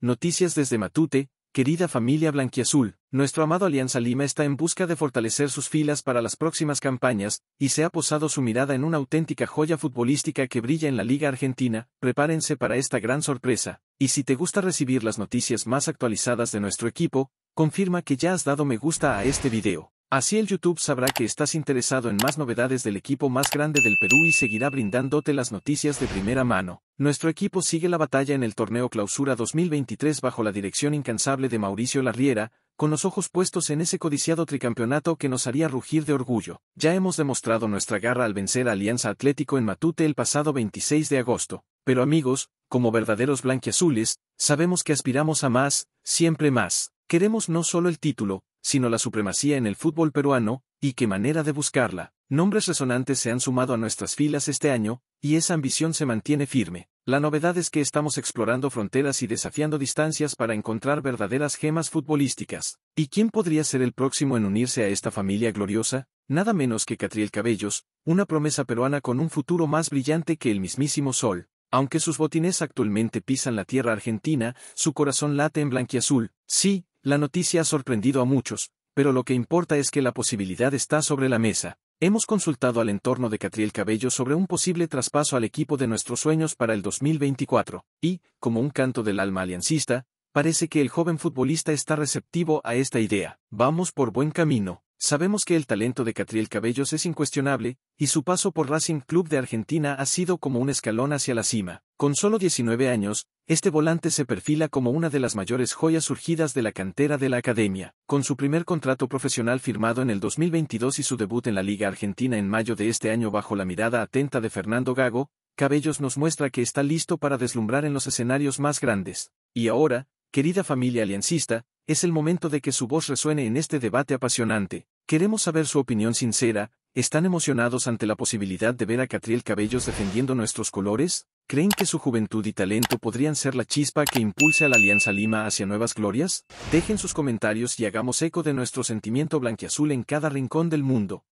Noticias desde Matute, querida familia blanquiazul, nuestro amado Alianza Lima está en busca de fortalecer sus filas para las próximas campañas, y se ha posado su mirada en una auténtica joya futbolística que brilla en la Liga Argentina, prepárense para esta gran sorpresa, y si te gusta recibir las noticias más actualizadas de nuestro equipo, confirma que ya has dado me gusta a este video. Así el YouTube sabrá que estás interesado en más novedades del equipo más grande del Perú y seguirá brindándote las noticias de primera mano. Nuestro equipo sigue la batalla en el torneo Clausura 2023 bajo la dirección incansable de Mauricio Larriera, con los ojos puestos en ese codiciado tricampeonato que nos haría rugir de orgullo. Ya hemos demostrado nuestra garra al vencer a Alianza Atlético en Matute el pasado 26 de agosto. Pero amigos, como verdaderos blanquiazules, sabemos que aspiramos a más, siempre más. Queremos no solo el título, sino la supremacía en el fútbol peruano, y qué manera de buscarla. Nombres resonantes se han sumado a nuestras filas este año, y esa ambición se mantiene firme. La novedad es que estamos explorando fronteras y desafiando distancias para encontrar verdaderas gemas futbolísticas. ¿Y quién podría ser el próximo en unirse a esta familia gloriosa? Nada menos que Catriel Cabellos, una promesa peruana con un futuro más brillante que el mismísimo sol. Aunque sus botines actualmente pisan la tierra argentina, su corazón late en blanquiazul. Sí, la noticia ha sorprendido a muchos, pero lo que importa es que la posibilidad está sobre la mesa. Hemos consultado al entorno de Catriel Cabello sobre un posible traspaso al equipo de nuestros sueños para el 2024, y, como un canto del alma aliancista, parece que el joven futbolista está receptivo a esta idea. Vamos por buen camino. Sabemos que el talento de Catriel Cabellos es incuestionable, y su paso por Racing Club de Argentina ha sido como un escalón hacia la cima. Con solo 19 años, este volante se perfila como una de las mayores joyas surgidas de la cantera de la academia, con su primer contrato profesional firmado en el 2022 y su debut en la Liga Argentina en mayo de este año bajo la mirada atenta de Fernando Gago, Cabellos nos muestra que está listo para deslumbrar en los escenarios más grandes. Y ahora, querida familia aliancista, es el momento de que su voz resuene en este debate apasionante. Queremos saber su opinión sincera, ¿están emocionados ante la posibilidad de ver a Catriel Cabellos defendiendo nuestros colores? ¿Creen que su juventud y talento podrían ser la chispa que impulse a la Alianza Lima hacia nuevas glorias? Dejen sus comentarios y hagamos eco de nuestro sentimiento blanquiazul en cada rincón del mundo.